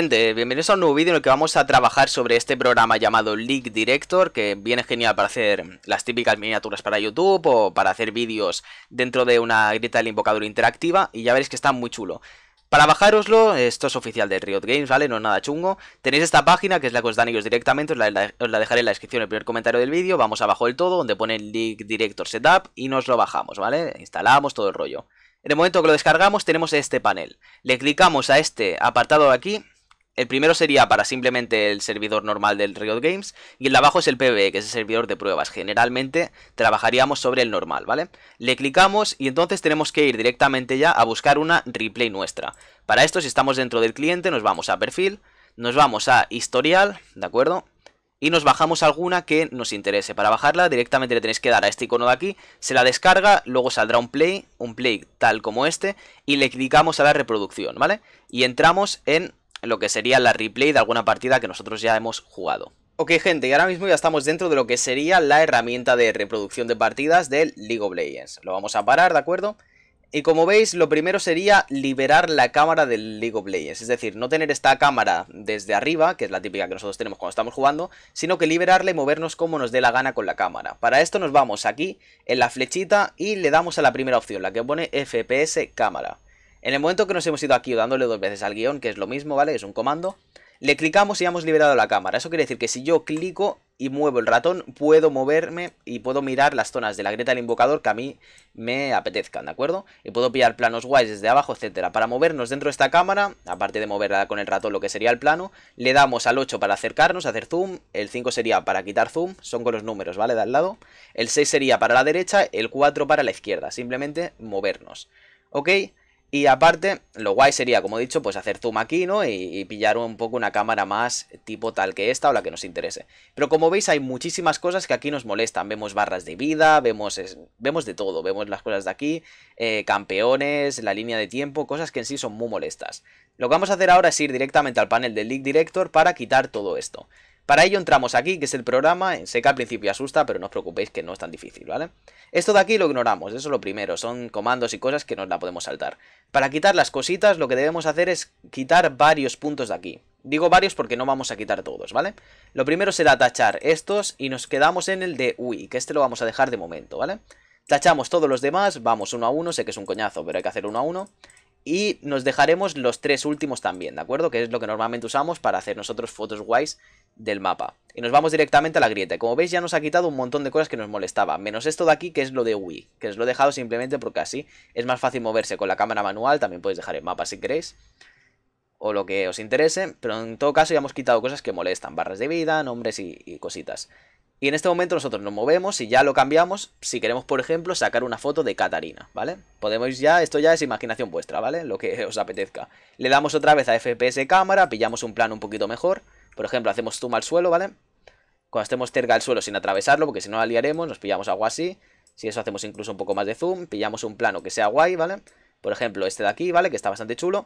gente? Bienvenidos a un nuevo vídeo en el que vamos a trabajar sobre este programa llamado League Director, que viene genial para hacer las típicas miniaturas para YouTube o para hacer vídeos dentro de una grieta del invocador interactiva, y ya veréis que está muy chulo. Para bajároslo, esto es oficial de Riot Games, ¿vale? No es nada chungo. Tenéis esta página, que es la que os dan ellos directamente, os la, dejaré en la descripción, en el primer comentario del vídeo. Vamos abajo del todo, donde pone League Director Setup, y nos lo bajamos, ¿vale? Instalamos todo el rollo. En el momento que lo descargamos tenemos este panel. Le clicamos a este apartado de aquí el primero sería para simplemente el servidor normal del Riot Games y el de abajo es el PBE, que es el servidor de pruebas. Generalmente trabajaríamos sobre el normal, ¿vale? Le clicamos y entonces tenemos que ir directamente ya a buscar una replay nuestra. Para esto, si estamos dentro del cliente, nos vamos a perfil, nos vamos a historial, ¿de acuerdo? y nos bajamos alguna que nos interese. Para bajarla directamente le tenéis que dar a este icono de aquí, se la descarga, luego saldrá un play, un play tal como este, y le clicamos a la reproducción, ¿vale? Y entramos en lo que sería la replay de alguna partida que nosotros ya hemos jugado. Ok gente, y ahora mismo ya estamos dentro de lo que sería la herramienta de reproducción de partidas del League of Legends. Lo vamos a parar, ¿de acuerdo? Y como veis, lo primero sería liberar la cámara del League of Legends. Es decir, no tener esta cámara desde arriba, que es la típica que nosotros tenemos cuando estamos jugando, sino que liberarla y movernos como nos dé la gana con la cámara. Para esto nos vamos aquí, en la flechita, y le damos a la primera opción, la que pone FPS cámara. En el momento que nos hemos ido aquí dándole dos veces al guión, que es lo mismo, ¿vale? Es un comando, le clicamos y hemos liberado la cámara. Eso quiere decir que si yo clico y muevo el ratón, puedo moverme y puedo mirar las zonas de la grieta del invocador que a mí me apetezcan, ¿de acuerdo? Y puedo pillar planos guays desde abajo, etcétera. Para movernos dentro de esta cámara, aparte de moverla con el ratón lo que sería el plano, le damos al 8 para acercarnos, hacer zoom, el 5 sería para quitar zoom, son con los números, ¿vale? De al lado. El 6 sería para la derecha, el 4 para la izquierda, simplemente movernos. ¿Ok? Y aparte, lo guay sería, como he dicho, pues hacer zoom aquí, ¿no? Y, pillar un poco una cámara más tipo tal que esta o la que nos interese. Pero como veis, hay muchísimas cosas que aquí nos molestan. Vemos barras de vida, vemos, vemos de todo. Vemos las cosas de aquí, eh, campeones, la línea de tiempo, cosas que en sí son muy molestas. Lo que vamos a hacer ahora es ir directamente al panel del League Director para quitar todo esto. Para ello entramos aquí, que es el programa, sé que al principio asusta, pero no os preocupéis que no es tan difícil, ¿vale? Esto de aquí lo ignoramos, eso es lo primero, son comandos y cosas que nos la podemos saltar. Para quitar las cositas lo que debemos hacer es quitar varios puntos de aquí. Digo varios porque no vamos a quitar todos, ¿vale? Lo primero será tachar estos y nos quedamos en el de UI, que este lo vamos a dejar de momento, ¿vale? Tachamos todos los demás, vamos uno a uno, sé que es un coñazo, pero hay que hacer uno a uno. Y nos dejaremos los tres últimos también, ¿de acuerdo? Que es lo que normalmente usamos para hacer nosotros fotos guays del mapa. Y nos vamos directamente a la grieta. Como veis ya nos ha quitado un montón de cosas que nos molestaba. Menos esto de aquí que es lo de Wii. Que os lo he dejado simplemente porque así es más fácil moverse con la cámara manual. También podéis dejar el mapa si queréis. O lo que os interese. Pero en todo caso ya hemos quitado cosas que molestan. Barras de vida, nombres y cositas. Y en este momento nosotros nos movemos y ya lo cambiamos si queremos, por ejemplo, sacar una foto de Katarina, ¿vale? Podemos ya, esto ya es imaginación vuestra, ¿vale? Lo que os apetezca. Le damos otra vez a FPS cámara, pillamos un plano un poquito mejor. Por ejemplo, hacemos zoom al suelo, ¿vale? Cuando estemos cerca al suelo sin atravesarlo, porque si no la liaremos, nos pillamos algo así. Si eso hacemos incluso un poco más de zoom, pillamos un plano que sea guay, ¿vale? Por ejemplo, este de aquí, ¿vale? Que está bastante chulo.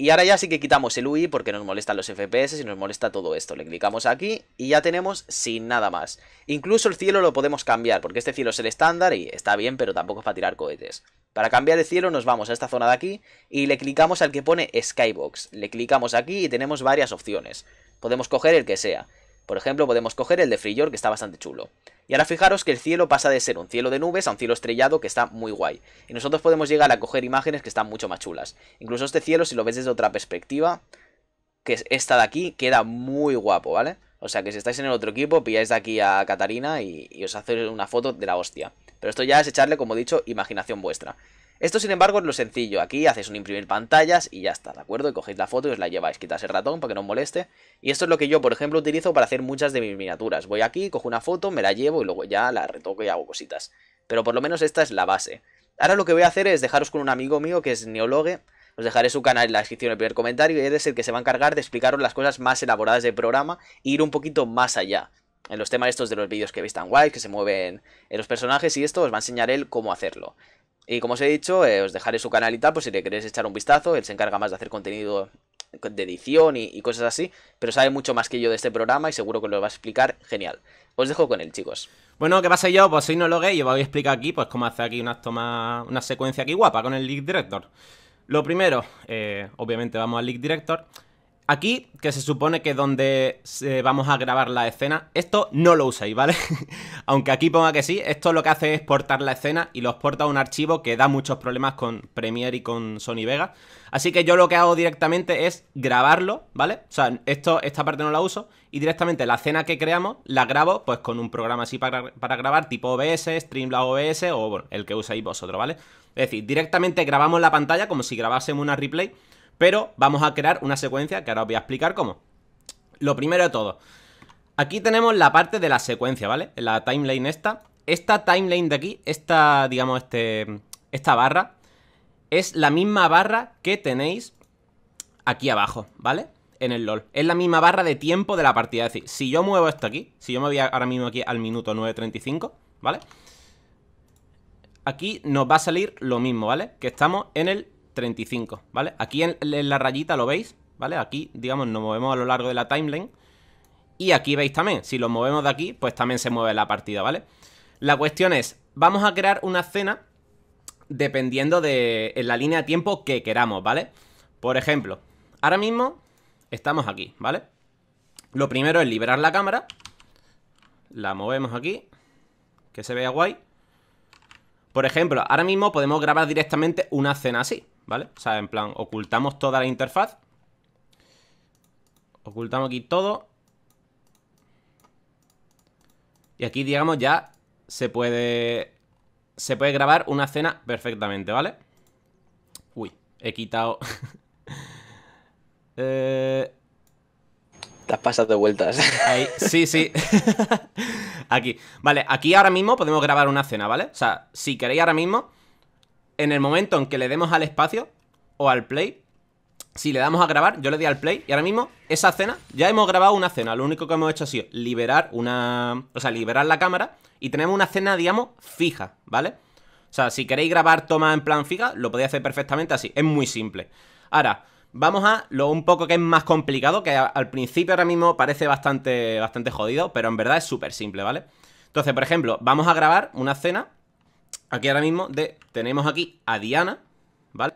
Y ahora ya sí que quitamos el UI porque nos molestan los FPS y nos molesta todo esto. Le clicamos aquí y ya tenemos sin nada más. Incluso el cielo lo podemos cambiar porque este cielo es el estándar y está bien, pero tampoco es para tirar cohetes. Para cambiar el cielo nos vamos a esta zona de aquí y le clicamos al que pone Skybox. Le clicamos aquí y tenemos varias opciones. Podemos coger el que sea. Por ejemplo, podemos coger el de Frillor, que está bastante chulo. Y ahora fijaros que el cielo pasa de ser un cielo de nubes a un cielo estrellado, que está muy guay. Y nosotros podemos llegar a coger imágenes que están mucho más chulas. Incluso este cielo, si lo ves desde otra perspectiva, que es esta de aquí, queda muy guapo, ¿vale? O sea que si estáis en el otro equipo, pilláis de aquí a Catarina y, os hacéis una foto de la hostia. Pero esto ya es echarle, como he dicho, imaginación vuestra. Esto, sin embargo, es lo sencillo. Aquí haces un imprimir pantallas y ya está, ¿de acuerdo? Y cogéis la foto y os la lleváis. Quitas el ratón para que no os moleste. Y esto es lo que yo, por ejemplo, utilizo para hacer muchas de mis miniaturas. Voy aquí, cojo una foto, me la llevo y luego ya la retoco y hago cositas. Pero por lo menos esta es la base. Ahora lo que voy a hacer es dejaros con un amigo mío que es Neologue. Os dejaré su canal en la descripción, el primer comentario, y él es el que se va a encargar de explicaros las cosas más elaboradas del programa e ir un poquito más allá. En los temas estos de los vídeos que veis tan guays, que se mueven en los personajes y esto, os va a enseñar él cómo hacerlo. Y como os he dicho, eh, os dejaré su canal y tal, pues si le queréis echar un vistazo, él se encarga más de hacer contenido de edición y, cosas así, pero sabe mucho más que yo de este programa y seguro que lo va a explicar genial. Os dejo con él, chicos. Bueno, ¿qué pasa yo? Pues soy Nologue y os voy a explicar aquí pues cómo hacer aquí unas tomas, una secuencia aquí guapa con el League Director. Lo primero, eh, obviamente vamos al League Director Aquí, que se supone que donde eh, vamos a grabar la escena, esto no lo usáis, ¿vale? Aunque aquí ponga que sí, esto lo que hace es portar la escena y lo exporta a un archivo que da muchos problemas con Premiere y con Sony Vega. Así que yo lo que hago directamente es grabarlo, ¿vale? O sea, esto, esta parte no la uso y directamente la escena que creamos la grabo pues con un programa así para, grabar tipo OBS, Streamlabs OBS o el que usáis vosotros, ¿vale? Es decir, directamente grabamos la pantalla como si grabásemos una replay pero vamos a crear una secuencia que ahora os voy a explicar cómo. Lo primero de todo, aquí tenemos la parte de la secuencia, ¿vale? La timeline esta. Esta timeline de aquí, esta, digamos, este, esta barra, es la misma barra que tenéis aquí abajo, ¿vale? En el LOL. Es la misma barra de tiempo de la partida. Es decir, si yo muevo esto aquí, si yo me voy ahora mismo aquí al minuto 9.35, ¿vale? Aquí nos va a salir lo mismo, ¿vale? Que estamos en el 35, ¿vale? Aquí en, la rayita lo veis, ¿vale? Aquí, digamos, nos movemos a lo largo de la timeline. Y aquí veis también, si lo movemos de aquí, pues también se mueve la partida, ¿vale? La cuestión es, vamos a crear una escena dependiendo de la línea de tiempo que queramos, ¿vale? Por ejemplo, ahora mismo estamos aquí, ¿vale? Lo primero es liberar la cámara. La movemos aquí, que se vea guay. Por ejemplo, ahora mismo podemos grabar directamente una escena así, ¿Vale? O sea, en plan, ocultamos toda la interfaz Ocultamos aquí todo Y aquí, digamos, ya se puede... Se puede grabar una cena perfectamente, ¿vale? Uy, he quitado... eh... Te has pasado de vueltas. sí, sí. aquí. Vale, aquí ahora mismo podemos grabar una cena ¿vale? O sea, si queréis ahora mismo en el momento en que le demos al espacio o al play, si le damos a grabar, yo le di al play y ahora mismo esa cena, ya hemos grabado una cena, lo único que hemos hecho ha sido liberar una, o sea, liberar la cámara y tenemos una cena, digamos, fija, ¿vale? O sea, si queréis grabar toma en plan fija, lo podéis hacer perfectamente así, es muy simple. Ahora, vamos a lo un poco que es más complicado, que al principio ahora mismo parece bastante, bastante jodido, pero en verdad es súper simple, ¿vale? Entonces, por ejemplo, vamos a grabar una cena aquí ahora mismo tenemos aquí a Diana, ¿vale?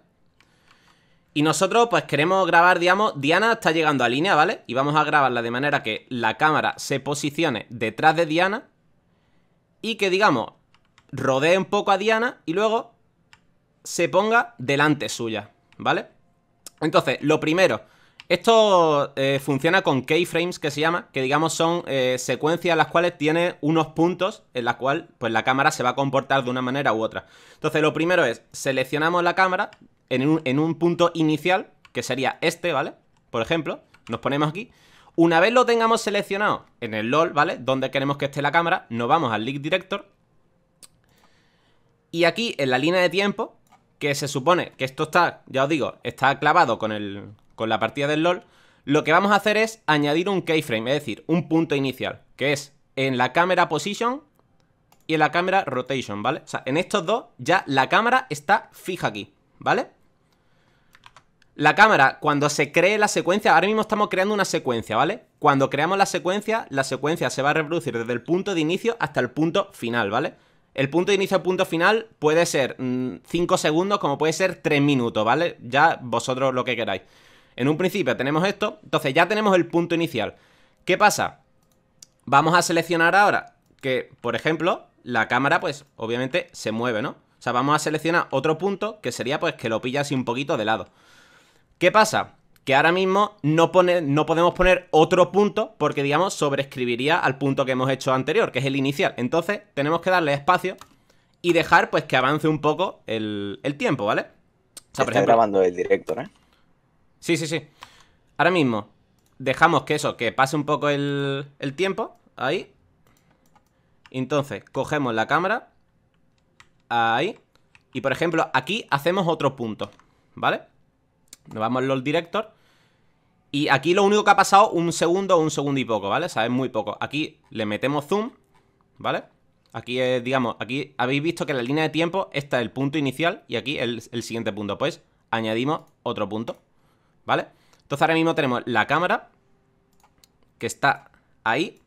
Y nosotros pues queremos grabar, digamos, Diana está llegando a línea, ¿vale? Y vamos a grabarla de manera que la cámara se posicione detrás de Diana y que, digamos, rodee un poco a Diana y luego se ponga delante suya, ¿vale? Entonces, lo primero esto eh, funciona con keyframes que se llama, que digamos son eh, secuencias las cuales tiene unos puntos en las cuales pues, la cámara se va a comportar de una manera u otra. Entonces lo primero es, seleccionamos la cámara en un, en un punto inicial, que sería este, ¿vale? Por ejemplo, nos ponemos aquí. Una vez lo tengamos seleccionado en el LOL, ¿vale? Donde queremos que esté la cámara, nos vamos al Leak Director. Y aquí en la línea de tiempo, que se supone que esto está, ya os digo, está clavado con el, con la partida del LOL, lo que vamos a hacer es añadir un keyframe, es decir, un punto inicial, que es en la cámara position y en la cámara rotation, ¿vale? O sea, en estos dos ya la cámara está fija aquí, ¿vale? La cámara, cuando se cree la secuencia, ahora mismo estamos creando una secuencia, ¿vale? Cuando creamos la secuencia, la secuencia se va a reproducir desde el punto de inicio hasta el punto final, ¿vale? El punto de inicio al punto final puede ser 5 mm, segundos como puede ser 3 minutos, ¿vale? Ya vosotros lo que queráis. En un principio tenemos esto, entonces ya tenemos el punto inicial. ¿Qué pasa? Vamos a seleccionar ahora que, por ejemplo, la cámara pues obviamente se mueve, ¿no? O sea, vamos a seleccionar otro punto que sería pues que lo pilla así un poquito de lado. ¿Qué pasa? Que ahora mismo no, no podemos poner otro punto porque, digamos, sobrescribiría al punto que hemos hecho anterior, que es el inicial. Entonces, tenemos que darle espacio y dejar pues que avance un poco el, tiempo, ¿vale? O está grabando el director, ¿eh? Sí, sí, sí. Ahora mismo dejamos que eso, que pase un poco el, tiempo. Ahí. Entonces, cogemos la cámara. Ahí. Y por ejemplo, aquí hacemos otro punto. ¿Vale? Nos vamos al Director. Y aquí lo único que ha pasado, un segundo un segundo y poco, ¿vale? O sea, es muy poco. Aquí le metemos zoom, ¿vale? Aquí, digamos, aquí habéis visto que la línea de tiempo está el punto inicial y aquí el siguiente punto. Pues añadimos otro punto. ¿vale? Entonces ahora mismo tenemos la cámara que está ahí,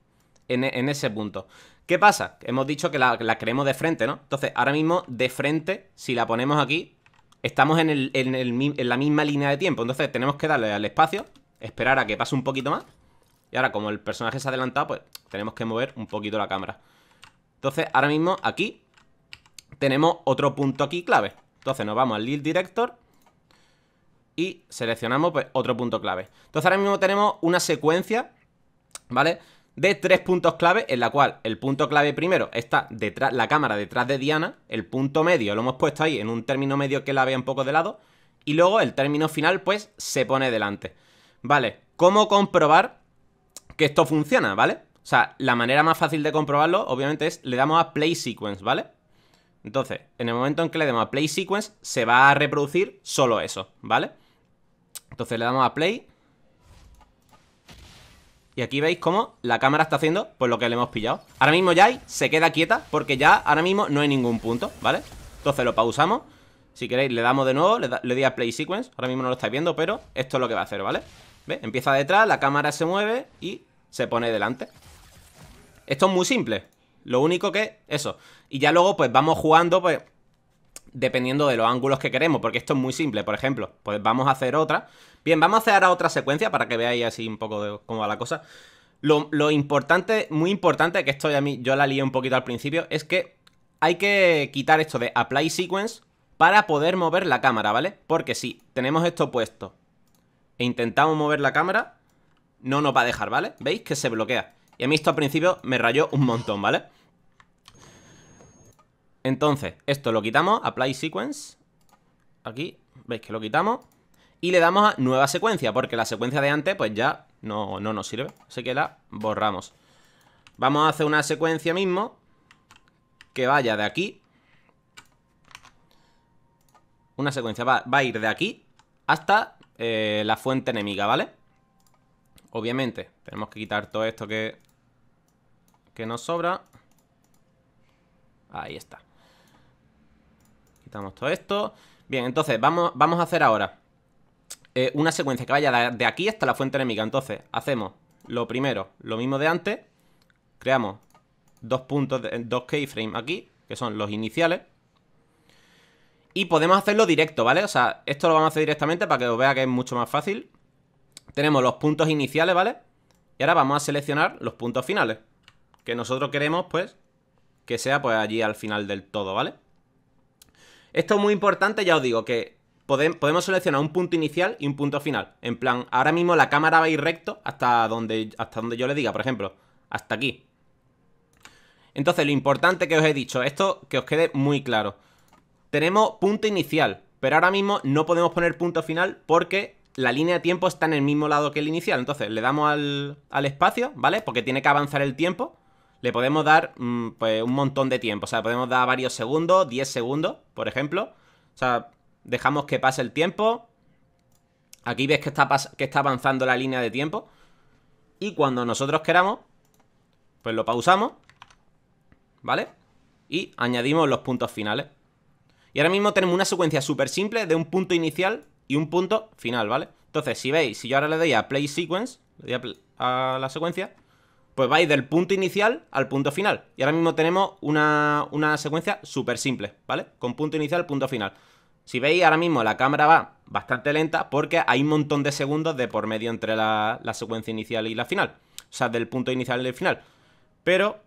en, e, ese punto. ¿Qué pasa? Hemos dicho que la, creemos de frente, ¿no? Entonces ahora mismo de frente, si la ponemos aquí, estamos en, en la misma línea de tiempo. Entonces tenemos que darle al espacio, esperar a que pase un poquito más. Y ahora como el personaje se ha adelantado, pues tenemos que mover un poquito la cámara. Entonces ahora mismo aquí tenemos otro punto aquí clave. Entonces nos vamos al lead director y seleccionamos pues, otro punto clave. Entonces ahora mismo tenemos una secuencia, ¿vale? De tres puntos clave en la cual el punto clave primero está detrás, la cámara detrás de Diana, el punto medio lo hemos puesto ahí en un término medio que la vea un poco de lado y luego el término final pues se pone delante. ¿Vale? ¿Cómo comprobar que esto funciona, ¿vale? O sea, la manera más fácil de comprobarlo obviamente es le damos a play sequence, ¿vale? Entonces, en el momento en que le demos a play sequence se va a reproducir solo eso, ¿vale? vale entonces le damos a play. Y aquí veis cómo la cámara está haciendo pues lo que le hemos pillado. Ahora mismo ya se queda quieta porque ya ahora mismo no hay ningún punto, ¿vale? Entonces lo pausamos. Si queréis le damos de nuevo, le, doy a play sequence. Ahora mismo no lo estáis viendo, pero esto es lo que va a hacer, ¿vale? ¿Ve? Empieza detrás, la cámara se mueve y se pone delante. Esto es muy simple. Lo único que... Eso. Y ya luego pues vamos jugando pues dependiendo de los ángulos que queremos, porque esto es muy simple. Por ejemplo, pues vamos a hacer otra. Bien, vamos a hacer ahora otra secuencia para que veáis así un poco cómo va la cosa. Lo, lo, importante, muy importante, que esto a mí yo la lié un poquito al principio, es que hay que quitar esto de Apply Sequence para poder mover la cámara, ¿vale? Porque si tenemos esto puesto e intentamos mover la cámara, no nos va a dejar, ¿vale? ¿Veis? Que se bloquea. Y a mí esto al principio me rayó un montón, ¿vale? Entonces, esto lo quitamos, apply sequence. Aquí, veis que lo quitamos. Y le damos a nueva secuencia, porque la secuencia de antes pues ya no, no nos sirve. Así que la borramos. Vamos a hacer una secuencia mismo que vaya de aquí. Una secuencia va, a ir de aquí hasta eh, la fuente enemiga, ¿vale? Obviamente, tenemos que quitar todo esto que, que nos sobra. Ahí está. Quitamos todo esto. Bien, entonces vamos, vamos a hacer ahora eh, una secuencia que vaya de aquí hasta la fuente enemiga. Entonces hacemos lo primero, lo mismo de antes. Creamos dos puntos, dos keyframes aquí, que son los iniciales. Y podemos hacerlo directo, ¿vale? O sea, esto lo vamos a hacer directamente para que os vea que es mucho más fácil. Tenemos los puntos iniciales, ¿vale? Y ahora vamos a seleccionar los puntos finales. Que nosotros queremos, pues, que sea pues allí al final del todo, ¿vale? Esto es muy importante, ya os digo, que podemos seleccionar un punto inicial y un punto final. En plan, ahora mismo la cámara va a ir recto hasta donde, hasta donde yo le diga, por ejemplo, hasta aquí. Entonces, lo importante que os he dicho, esto que os quede muy claro. Tenemos punto inicial, pero ahora mismo no podemos poner punto final porque la línea de tiempo está en el mismo lado que el inicial. Entonces, le damos al, al espacio, ¿vale? Porque tiene que avanzar el tiempo le podemos dar mm, pues, un montón de tiempo. O sea, podemos dar varios segundos, 10 segundos, por ejemplo. O sea, dejamos que pase el tiempo. Aquí ves que está, que está avanzando la línea de tiempo. Y cuando nosotros queramos, pues lo pausamos. ¿Vale? Y añadimos los puntos finales. Y ahora mismo tenemos una secuencia súper simple de un punto inicial y un punto final, ¿vale? Entonces, si veis, si yo ahora le doy a Play Sequence, le doy a la secuencia, pues vais del punto inicial al punto final. Y ahora mismo tenemos una, secuencia súper simple, ¿vale? Con punto inicial, punto final. Si veis, ahora mismo la cámara va bastante lenta porque hay un montón de segundos de por medio entre la, secuencia inicial y la final. O sea, del punto inicial y final. Pero,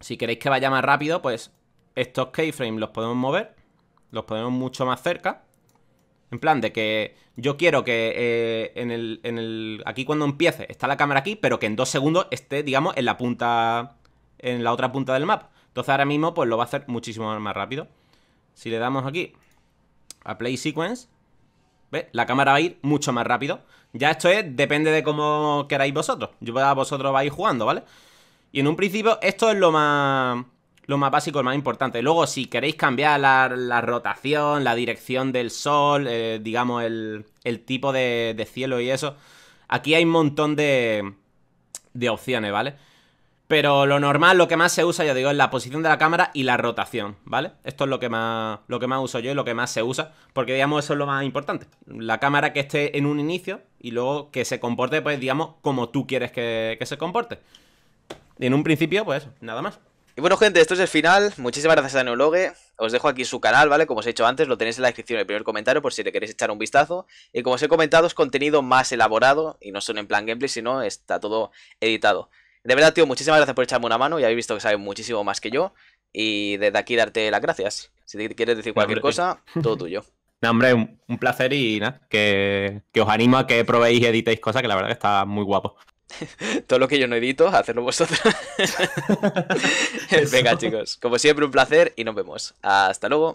si queréis que vaya más rápido, pues estos keyframes los podemos mover. Los ponemos mucho más cerca. En plan, de que yo quiero que eh, en, el, Aquí cuando empiece está la cámara aquí, pero que en dos segundos esté, digamos, en la punta. En la otra punta del mapa. Entonces ahora mismo, pues lo va a hacer muchísimo más rápido. Si le damos aquí a Play Sequence, ¿ves? La cámara va a ir mucho más rápido. Ya esto es, depende de cómo queráis vosotros. Yo vosotros vais jugando, ¿vale? Y en un principio, esto es lo más lo más básico, lo más importante. Luego, si queréis cambiar la, rotación, la dirección del sol, eh, digamos, el, tipo de, cielo y eso, aquí hay un montón de, opciones, ¿vale? Pero lo normal, lo que más se usa, ya digo, es la posición de la cámara y la rotación, ¿vale? Esto es lo que más, lo que más uso yo y lo que más se usa, porque digamos eso es lo más importante. La cámara que esté en un inicio y luego que se comporte, pues digamos, como tú quieres que, que se comporte. en un principio, pues nada más. Y bueno, gente, esto es el final. Muchísimas gracias a Neologue. Os dejo aquí su canal, ¿vale? Como os he dicho antes, lo tenéis en la descripción el primer comentario por si le queréis echar un vistazo. Y como os he comentado, es contenido más elaborado y no son en plan gameplay, sino está todo editado. De verdad, tío, muchísimas gracias por echarme una mano. y habéis visto que sabe muchísimo más que yo. Y desde aquí darte las gracias. Si te quieres decir cualquier cosa, todo tuyo. No, hombre, un, placer y nada, que, que os animo a que probéis y editéis cosas, que la verdad que está muy guapo. todo lo que yo no edito, hacerlo vosotros. Venga, chicos, como siempre, un placer y nos vemos. Hasta luego.